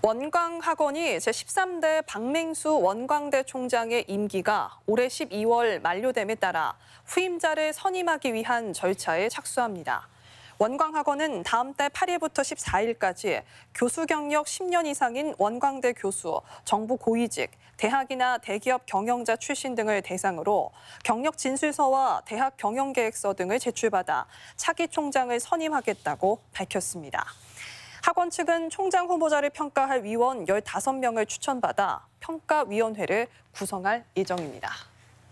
원광학원이 제13대 박맹수 원광대 총장의 임기가 올해 12월 만료됨에 따라 후임자를 선임하기 위한 절차에 착수합니다. 원광학원은 다음 달 8일부터 14일까지 교수 경력 10년 이상인 원광대 교수, 정부 고위직, 대학이나 대기업 경영자 출신 등을 대상으로 경력 진술서와 대학 경영 계획서 등을 제출받아 차기 총장을 선임하겠다고 밝혔습니다. 학원 측은 총장 후보자를 평가할 위원 15명을 추천받아 평가위원회를 구성할 예정입니다.